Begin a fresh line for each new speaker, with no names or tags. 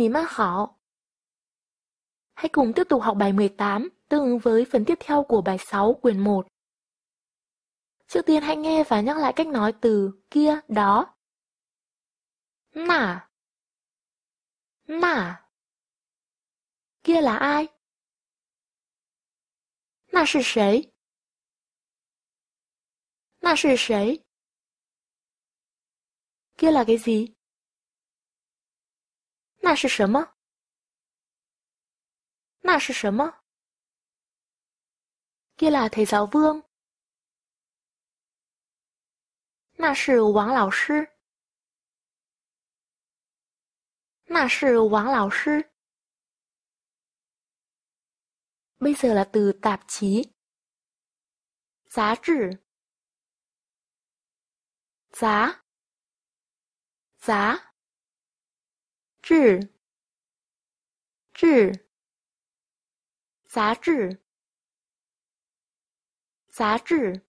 你们好. Hãy cùng tiếp tục học bài 18, tương ứng với phần tiếp theo của bài 6 quyển 1. Trước tiên hãy nghe và nhắc lại cách nói từ kia, đó. Nà.
Nà. Kia là ai? Nà là 谁? Nà là 谁? Kia là cái gì? 那是什么？那是什么？Gì là t 那是王老师。那是王老师。Bây giờ là từ tạp chí，杂志。杂，杂。志，志，杂志，杂志。